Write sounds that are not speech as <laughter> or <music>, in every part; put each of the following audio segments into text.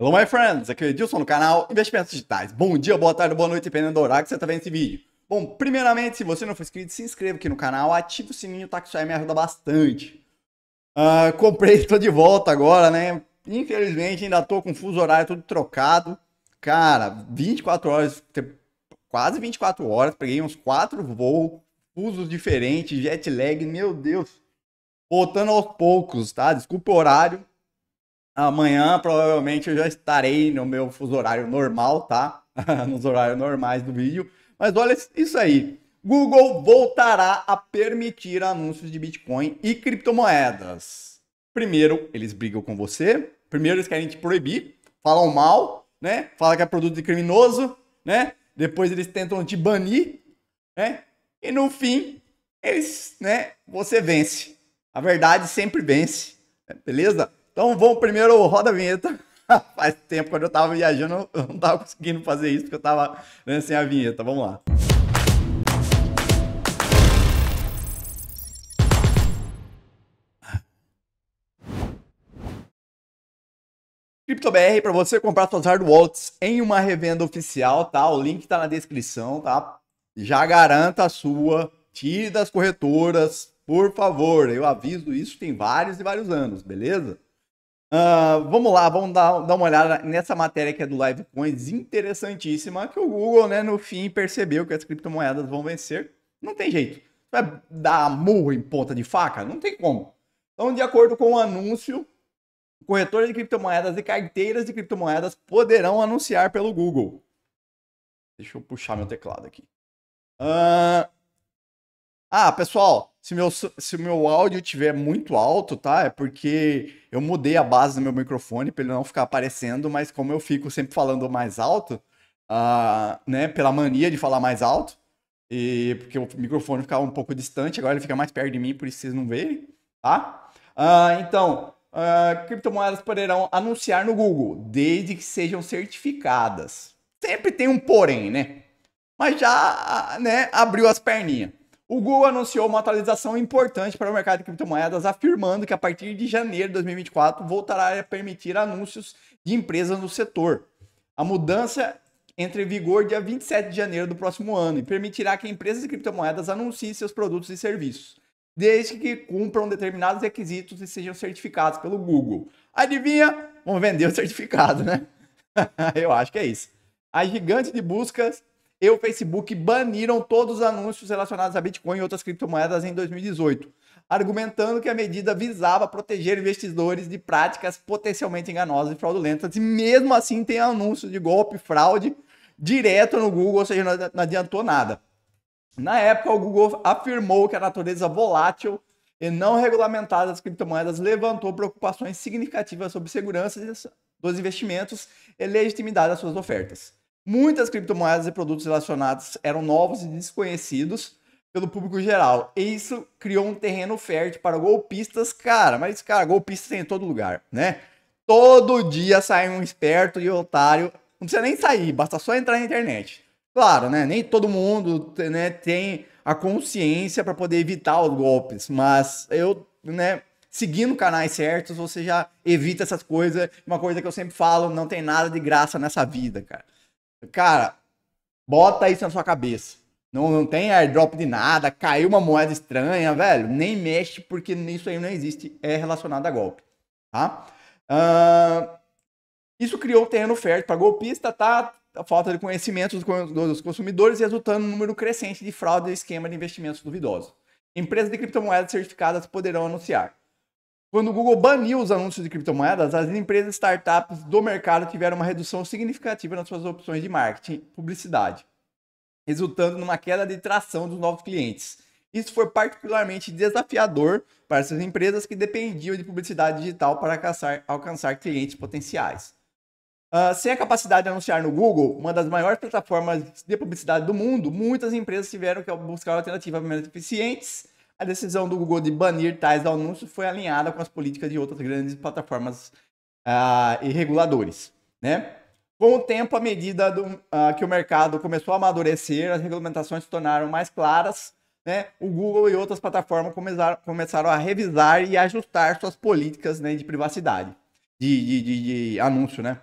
Hello, my friends! Aqui é o Edilson no canal Investimentos Digitais. Bom dia, boa tarde, boa noite, dependendo do horário que você está vendo esse vídeo. Bom, primeiramente, se você não for inscrito, se inscreva aqui no canal, ative o sininho, tá? Que isso aí me ajuda bastante. Uh, comprei, estou de volta agora, né? Infelizmente, ainda estou com fuso horário tudo trocado. Cara, 24 horas, quase 24 horas, peguei uns 4 voos, fusos diferentes, jet lag, meu Deus. Voltando aos poucos, tá? Desculpa o horário, Amanhã provavelmente eu já estarei no meu fuso horário normal, tá? <laughs> Nos horários normais do vídeo. Mas olha isso aí. Google voltará a permitir anúncios de Bitcoin e criptomoedas. Primeiro, eles brigam com você. Primeiro, eles querem te proibir. Falam mal, né? Fala que é produto de criminoso, né? Depois, eles tentam te banir, né? E no fim, eles, né? Você vence. A verdade sempre vence, né? beleza? Então vamos primeiro, roda a vinheta. <laughs> Faz tempo, quando eu tava viajando, eu não tava conseguindo fazer isso, porque eu tava né, sem a vinheta. Vamos lá. CryptoBR é para você comprar suas hard wallets em uma revenda oficial, tá? O link tá na descrição, tá? Já garanta a sua, tire das corretoras, por favor. Eu aviso isso tem vários e vários anos, beleza? Uh, vamos lá, vamos dar, dar, uma olhada nessa matéria que é do Livecoins, interessantíssima, que o Google, né, no fim, percebeu que as criptomoedas vão vencer. Não tem jeito. Vai dar murro em ponta de faca? Não tem como. Então, de acordo com o anúncio, corretores de criptomoedas e carteiras de criptomoedas poderão anunciar pelo Google. Deixa eu puxar meu teclado aqui. Uh, ah, pessoal, se meu, se meu áudio tiver muito alto, tá? É porque eu mudei a base do meu microfone para ele não ficar aparecendo, mas como eu fico sempre falando mais alto, ah, né, pela mania de falar mais alto, e porque o microfone ficava um pouco distante, agora ele fica mais perto de mim, por isso vocês não veem, tá? Ah, então, ah, criptomoedas poderão anunciar no Google, desde que sejam certificadas. Sempre tem um porém, né? Mas já, ah, né, abriu as perninhas. O Google anunciou uma atualização importante para o mercado de criptomoedas, afirmando que a partir de janeiro de 2024 voltará a permitir anúncios de empresas no setor. A mudança entre vigor dia 27 de janeiro do próximo ano e permitirá que empresas de criptomoedas anunciem seus produtos e serviços, desde que cumpram determinados requisitos e sejam certificados pelo Google. Adivinha? Vão vender o certificado, né? <laughs> Eu acho que é isso. A gigante de buscas e o Facebook baniram todos os anúncios relacionados a Bitcoin e outras criptomoedas em 2018, argumentando que a medida visava proteger investidores de práticas potencialmente enganosas e fraudulentas. E mesmo assim tem anúncios de golpe, fraude direto no Google, ou seja, não adiantou nada. Na época, o Google afirmou que a natureza volátil e não regulamentada das criptomoedas levantou preocupações significativas sobre segurança dos investimentos e legitimidade das suas ofertas. Muitas criptomoedas e produtos relacionados eram novos e desconhecidos pelo público geral. E isso criou um terreno fértil para golpistas, cara. Mas, cara, golpistas tem em todo lugar, né? Todo dia sai um esperto e otário. Não precisa nem sair, basta só entrar na internet. Claro, né? Nem todo mundo né, tem a consciência para poder evitar os golpes, mas eu, né, seguindo canais certos, você já evita essas coisas. Uma coisa que eu sempre falo, não tem nada de graça nessa vida, cara. Cara, bota isso na sua cabeça. Não, não tem airdrop de nada, caiu uma moeda estranha, velho. Nem mexe, porque isso aí não existe. É relacionado a golpe. Tá? Uh, isso criou terreno fértil para golpista, tá? A falta de conhecimento dos consumidores, resultando num número crescente de fraude e esquema de investimentos duvidosos. Empresas de criptomoedas certificadas poderão anunciar. Quando o Google baniu os anúncios de criptomoedas, as empresas startups do mercado tiveram uma redução significativa nas suas opções de marketing e publicidade, resultando numa queda de tração dos novos clientes. Isso foi particularmente desafiador para essas empresas que dependiam de publicidade digital para alcançar, alcançar clientes potenciais. Uh, sem a capacidade de anunciar no Google, uma das maiores plataformas de publicidade do mundo, muitas empresas tiveram que buscar alternativas menos eficientes a decisão do Google de banir tais anúncios foi alinhada com as políticas de outras grandes plataformas ah, e reguladores, né? Com o tempo, à medida do, ah, que o mercado começou a amadurecer, as regulamentações se tornaram mais claras, né? O Google e outras plataformas começaram, começaram a revisar e ajustar suas políticas né, de privacidade, de, de, de, de anúncio, né?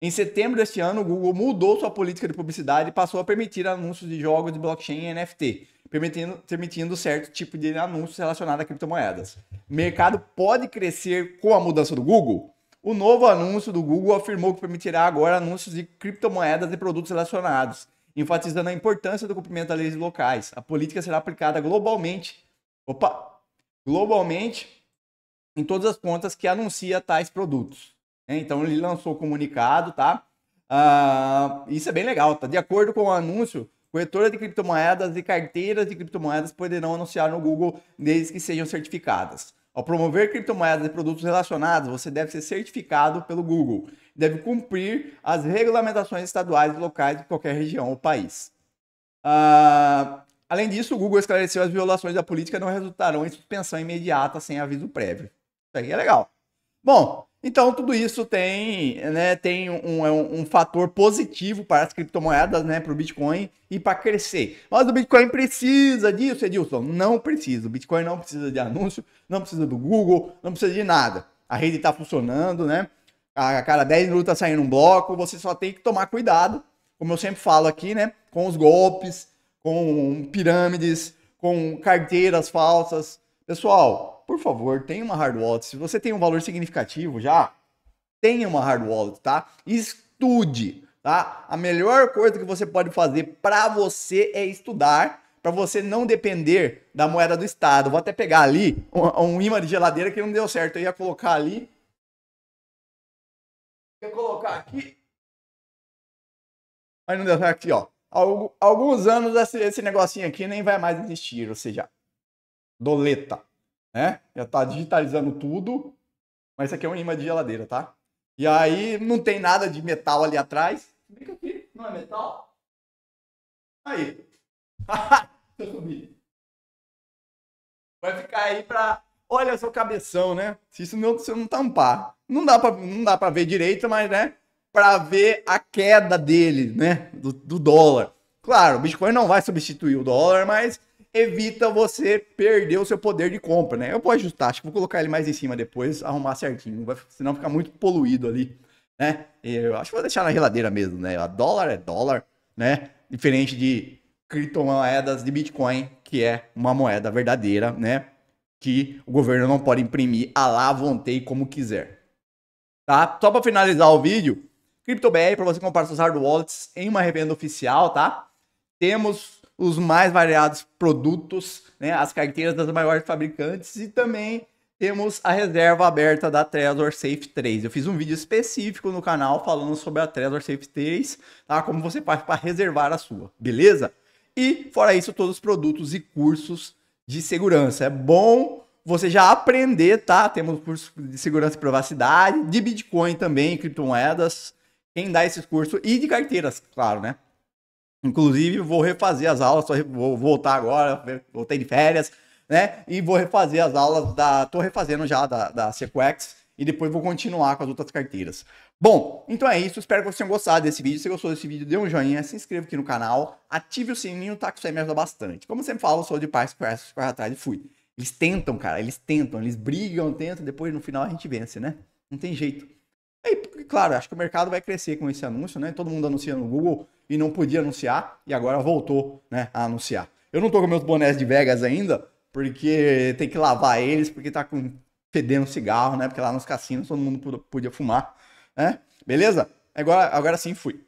Em setembro deste ano, o Google mudou sua política de publicidade e passou a permitir anúncios de jogos de blockchain e NFT, permitindo, permitindo certo tipo de anúncios relacionados a criptomoedas. mercado pode crescer com a mudança do Google? O novo anúncio do Google afirmou que permitirá agora anúncios de criptomoedas e produtos relacionados, enfatizando a importância do cumprimento das leis locais. A política será aplicada globalmente. Opa! Globalmente em todas as contas que anuncia tais produtos. É, então ele lançou o comunicado, tá? Uh, isso é bem legal, tá? De acordo com o anúncio, Corretora de criptomoedas e carteiras de criptomoedas poderão anunciar no Google desde que sejam certificadas. Ao promover criptomoedas e produtos relacionados, você deve ser certificado pelo Google. Deve cumprir as regulamentações estaduais e locais de qualquer região ou país. Uh, além disso, o Google esclareceu as violações da política não resultarão em suspensão imediata sem aviso prévio. Isso aí é legal. Bom, então tudo isso tem, né, tem um, é um, um fator positivo para as criptomoedas, né, para o Bitcoin e para crescer. Mas o Bitcoin precisa disso, Edilson? Não precisa. O Bitcoin não precisa de anúncio, não precisa do Google, não precisa de nada. A rede está funcionando, né? A cada 10 minutos está saindo um bloco, você só tem que tomar cuidado, como eu sempre falo aqui, né? Com os golpes, com pirâmides, com carteiras falsas. Pessoal, por favor, tenha uma hard wallet. Se você tem um valor significativo já, tenha uma hard wallet, tá? Estude, tá? A melhor coisa que você pode fazer para você é estudar, para você não depender da moeda do estado. Vou até pegar ali um, um de geladeira que não deu certo, eu ia colocar ali. Eu ia colocar aqui. Mas não deu certo aqui, ó. Alguns anos esse negocinho aqui nem vai mais existir, ou seja, doleta né? Já tá digitalizando tudo. Mas isso aqui é um imã de geladeira, tá? E aí não tem nada de metal ali atrás. Fica aqui, não é metal. Aí. <laughs> Vai ficar aí pra. Olha seu cabeção, né? Se isso não, se não tampar. Não dá, pra, não dá pra ver direito, mas né? Pra ver a queda dele, né? Do, do dólar. Claro, o Bitcoin não vai substituir o dólar, mas evita você perder o seu poder de compra, né? Eu vou ajustar, acho que vou colocar ele mais em cima depois, arrumar certinho, vai, senão fica muito poluído ali, né? Eu acho que vou deixar na geladeira mesmo, né? A dólar é dólar, né? Diferente de criptomoedas de Bitcoin, que é uma moeda verdadeira, né? Que o governo não pode imprimir a lá vontade como quiser. Tá? Só para finalizar o vídeo, CryptoBR para você comprar suas hard wallets em uma revenda oficial, tá? Temos os mais variados produtos, né, as carteiras das maiores fabricantes e também temos a reserva aberta da Trezor Safe 3. Eu fiz um vídeo específico no canal falando sobre a Trezor Safe 3, tá? Como você faz para reservar a sua, beleza? E fora isso, todos os produtos e cursos de segurança. É bom você já aprender, tá? Temos curso de segurança e privacidade, de Bitcoin também, criptomoedas, quem dá esses cursos e de carteiras, claro, né? Inclusive, vou refazer as aulas, vou voltar agora, voltei de férias, né? E vou refazer as aulas da. Tô refazendo já da, da Sequex e depois vou continuar com as outras carteiras. Bom, então é isso. Espero que vocês tenham gostado desse vídeo. Se gostou desse vídeo, dê um joinha, se inscreva aqui no canal, ative o sininho, tá? Que isso aí me ajuda bastante. Como sempre falo, eu sou de paz, conversa, corre atrás e fui. Eles tentam, cara, eles tentam, eles brigam, tentam, depois no final a gente vence, né? Não tem jeito. E claro, acho que o mercado vai crescer com esse anúncio, né? Todo mundo anuncia no Google e não podia anunciar e agora voltou, né, a anunciar. Eu não tô com meus bonés de Vegas ainda, porque tem que lavar eles, porque tá com fedendo cigarro, né? Porque lá nos cassinos todo mundo podia fumar, né? Beleza? Agora, agora sim fui.